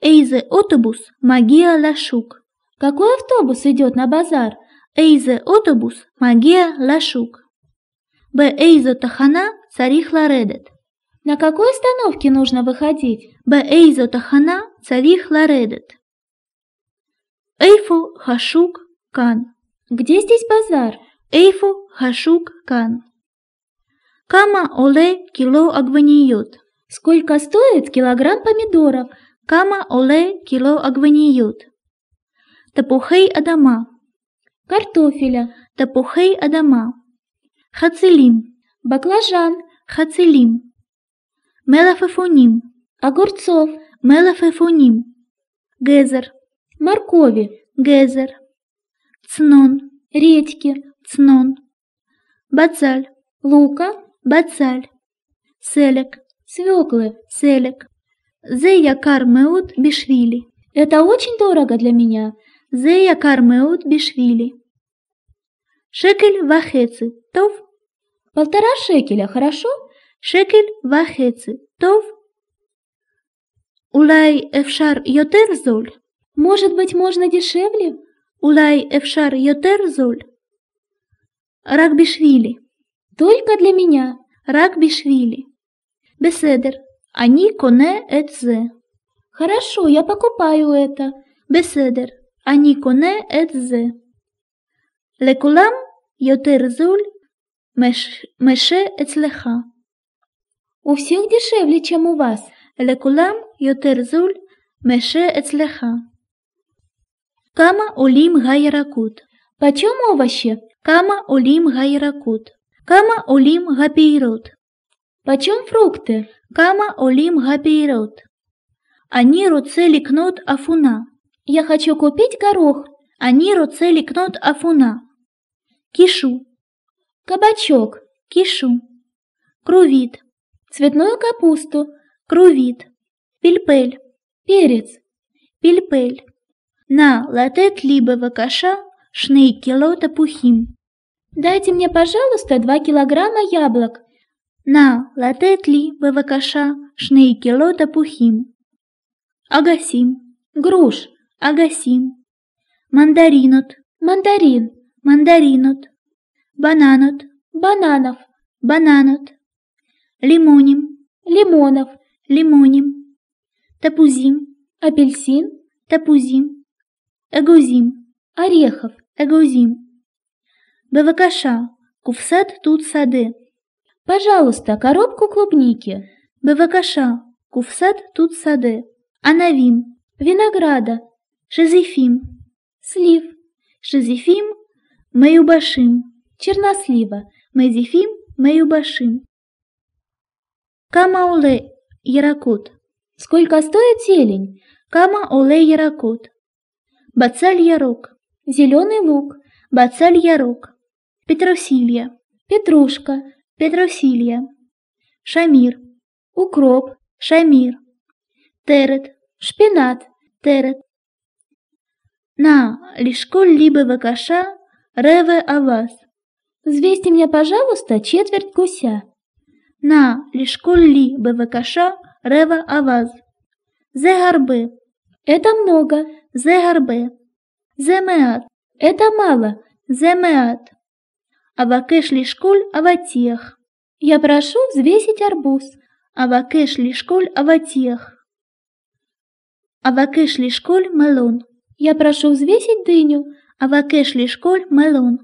Эйзе автобус магия лашук. Какой автобус идет на базар? Эйзе автобус магия лашук. Б эйзе тахана царих ларедет. На какой остановке нужно выходить? Б эйзе тахана царих ларедет. Эйфу хашук кан. Где здесь базар? Эйфу Хашук Кан. Кама оле кило агваниют. Сколько стоит килограмм помидоров? Кама оле кило агваниют. Тапухей адама. Картофеля. Тапухей адама. Хацелим. Баклажан. Хацелим. Мелафефуним. Огурцов. Мелафефуним. Гезер. Моркови. Гезер цнон, редьки, цнон. Бацаль, лука, бацаль. Селек, свеклы, селек. Зея кармеут бишвили. Это очень дорого для меня. Зея кармеут бишвили. Шекель Вахецы, тов. Полтора шекеля, хорошо? Шекель Вахецы, тов. Улай эфшар йотерзоль. Может быть, можно дешевле? אולי אפשר יותר זול? רק בשבילי. только для меня, רק בשבילי. בסדר, אני קונה את זה. хорошо, я покупаю это. בסדר, אני קונה את זה. לכולם יותר זול משה אצלך. У всех дешевле, чем у вас. לכולם יותר זול משה אצלך. Кама олим гайракут. Почем овощи? Кама олим гайракут. Кама олим гапейрут. Почем фрукты? Кама олим гапейрут. Они руцели кнут афуна. Я хочу купить горох. Они руцели кнут афуна. Кишу. Кабачок. Кишу. Крувит. Цветную капусту. Крувит. Пельпель. Перец. Пельпель на латет либо вакаша шней кило тапухим. Дайте мне, пожалуйста, два килограмма яблок. На латет ли бавакаша шней кило тапухим. Агасим, груш, агасим. Мандаринот, мандарин, мандаринот. Бананот, бананов, бананот. Лимоним, лимонов, лимоним. Тапузим, апельсин, тапузим. Эгузим, Орехов, Эгузим. БВКШ, Кувсат тут сады. Пожалуйста, коробку клубники. БВКШ, Кувсат тут сады. Анавим, Винограда, Шизефим, Слив, Шизефим, Маюбашим, Чернослива, Мазифим, Маюбашим. Камауле, Яракут. Сколько стоит зелень? Кама-оле-яракут бацаль-ярок, зеленый лук, бацаль-ярок, петросилья, петрушка, петросилья, шамир, укроп, шамир, терет, шпинат, терет. На, лишколь либо вакаша, реве вас. Взвесьте мне, пожалуйста, четверть гуся. На, лишколь ли вакаша, рева аваз. Зе гарби, это много. Зегарбе. Земеат. Это мало. Земеат. Авакеш лишколь аватех. Я прошу взвесить арбуз. Авакеш лишколь аватех. Авакеш лишколь мелон. Я прошу взвесить дыню. Авакеш лишколь мелон.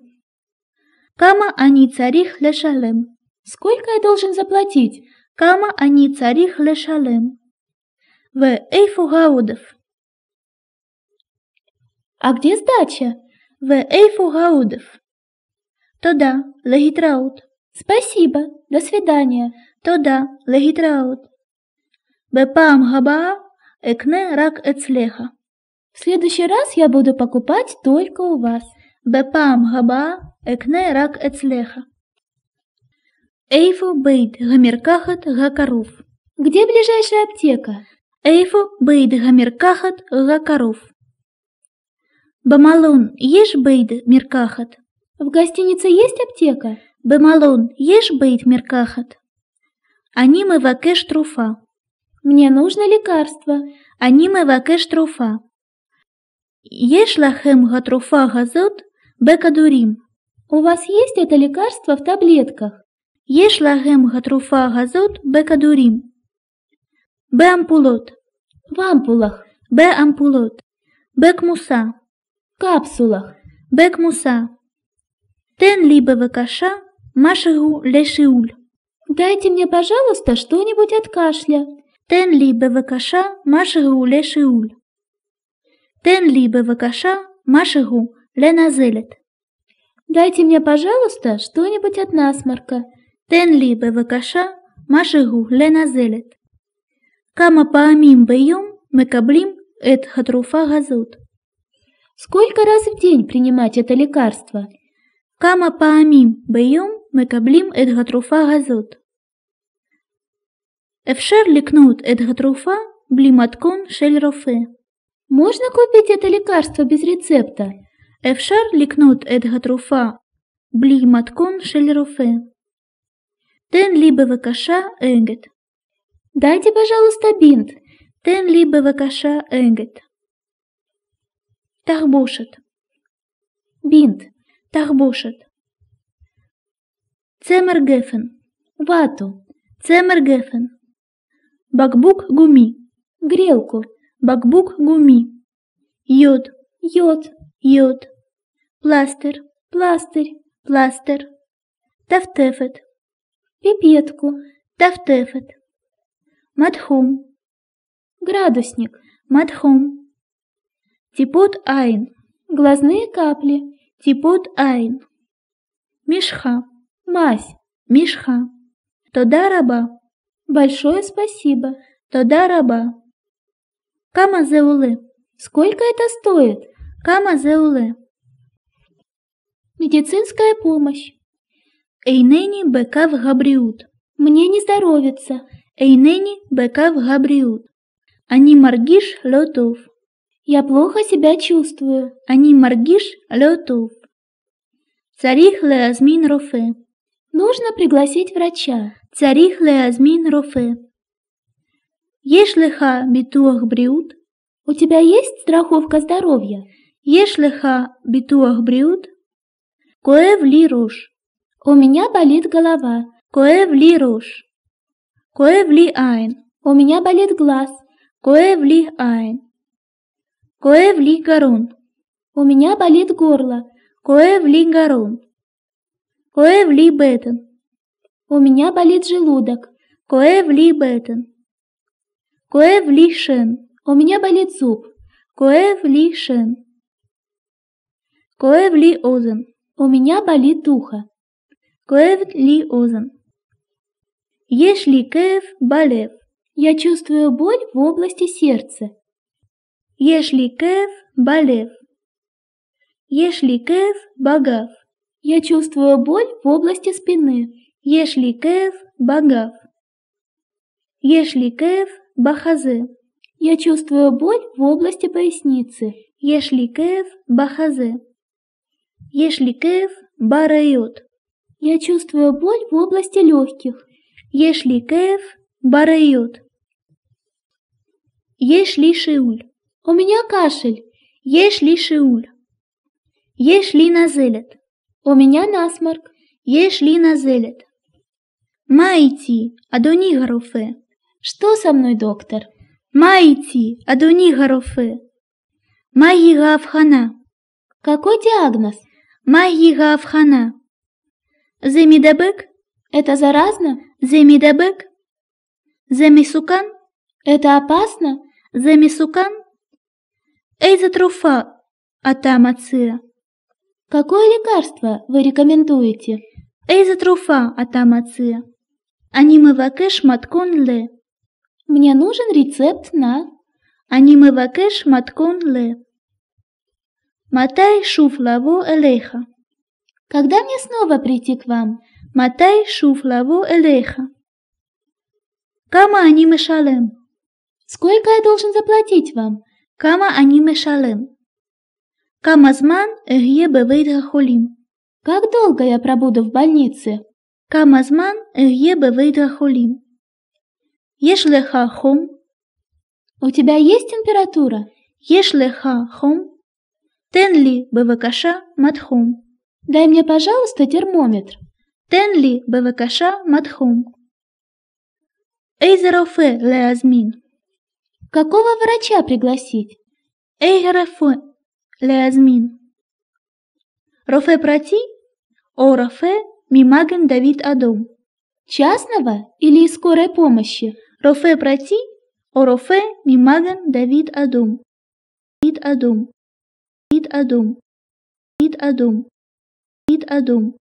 Кама они царих лешалем. Сколько я должен заплатить? Кама они царих лешалем. В эйфу гаудов. А где сдача? В Эйфу Гаудов. Тода, Легитраут. Спасибо, до свидания. Тода, Легитраут. Бепам габа, Экне Рак Эцлеха. В следующий раз я буду покупать только у вас. Бепам габа, Экне Рак Эцлеха. Эйфу Бейт Гамеркахат Гакаруф. Где ближайшая аптека? Эйфу Бейт Гамеркахат Гакаруф. «Бамалун, ешь бейд, Миркахат?» «В гостинице есть аптека?» «Бамалун, ешь бейд, Миркахат?» «Аниме вакеш труфа». «Мне нужно лекарство». «Аниме вакеш труфа». «Ешь лахем гатруфа газот, бекадурим». «У вас есть это лекарство в таблетках?» «Ешь лахем гатруфа газот, бекадурим». «Бе ампулот». «В ампулах». «Бе ампулот». «Бек муса» капсулах Бек Муса. Тен либо ВКШ Машигу Лешиуль. Дайте мне, пожалуйста, что-нибудь от кашля. Тен либо ВКШ Машигу Лешиуль. Тен либо ВКШ Машигу Леназелет. Дайте мне, пожалуйста, что-нибудь от насморка. Тен либо ВКШ Машигу Леназелет. Кама паамим бейом мекаблим эт хатруфа газут. Сколько раз в день принимать это лекарство? Кама паамим бейом мекаблим эт гатруфа газот. Эфшер ликнут эт гатруфа блиматкон шель рофе. Можно купить это лекарство без рецепта? Эфшер ликнут эт гатруфа блиматкон шель рофе. Тен либе вакаша эгет. Дайте, пожалуйста, бинт. Тен либе вакаша эгет. Тарбушит. Бинт. Тарбушит. Цемергефен. Вату. Цемергефен. Бакбук гуми. Грелку. Бакбук гуми. Йод. Йод. Йод. Пластер. Пластырь. Пластер. Тафтефет. Пипетку. Тафтефет. Мадхум. Градусник. Мадхум. Типот Айн. Глазные капли. Типот Айн. Мишха. Мазь. Мишха. Тодараба. Большое спасибо. Тодараба. Камазеулы, Сколько это стоит? Камазеулы. Медицинская помощь. Эйнени бекав Габриут. Мне не здоровится. Эйнени бекав Габриут. Они маргиш лотов. Я плохо себя чувствую. Они маргиш летув. Царих леазмин рофе. Нужно пригласить врача. Царих леазмин рофе. Ешлиха битуах бриут. У тебя есть страховка здоровья? Ешлиха битуах бриут. Коэв ли У меня болит голова. Коэв ли руш. Коэв ли айн. У меня болит глаз. Коэв ли айн. Коэвли Гарун. У меня болит горло. Коэвли Гарун. Коэвли Коэвлибетен. У меня болит желудок. Коэвли Коэвли Шен. У меня болит зуб. Коэвли Шен. Коэвли Коэвлиозен. У меня болит ухо. Коэвлиозен. Если кэв болев, я чувствую боль в области сердца. Ешли Кев болев. Ешли Кев богав. Я чувствую боль в области спины. Ешли Кев богав. Ешли Кев бахазе. Я чувствую боль в области поясницы. Ешли Кев бахазе. Ешли Кев барают. Я чувствую боль в области легких. Ешли Кев барают. Ешли шиуль. У меня кашель. Еш ли шиуль. Еш ли назелет. У меня насморк. Еш ли назелет. Майти, адони гаруфе. Что со мной, доктор? Майти, адони гаруфе. Майига Афхана. Какой диагноз? Майига Афхана. Земидабек? Это заразно? Земидабек? Земисукан? Это опасно? Земисукан? Эйза Труфа от Амация. Какое лекарство вы рекомендуете? Эйза Труфа от Амация. Аниме Вакеш Маткон Ле. Мне нужен рецепт на Аниме Вакеш Маткон Ле. Матай шуф лаву элейха. Когда мне снова прийти к вам? Матай шуф лаву элейха. Кама аниме шалем. Сколько я должен заплатить вам? כמה אני משלם? כמה זמן אהיה בבית החולים? Как долго я пробуду в больнице? כמה זמן אהיה בבית החולים? יש לך חום? У тебя есть температура? יש לך חום? תן לי בבקשה מדחום. Дай мне, пожалуйста, термометр. תן לי בבקשה מדחום. איזה רופא להזמין? Какого врача пригласить? Эй, Рафе, Леазмин. Рофе проти? О, Рофе, мимаген Давид Адом. Частного или скорой помощи? Рофе проти? О, Рофе, мимаген Давид Адом. Давид Адом. Давид Адом. Давид Адом. Давид Адом.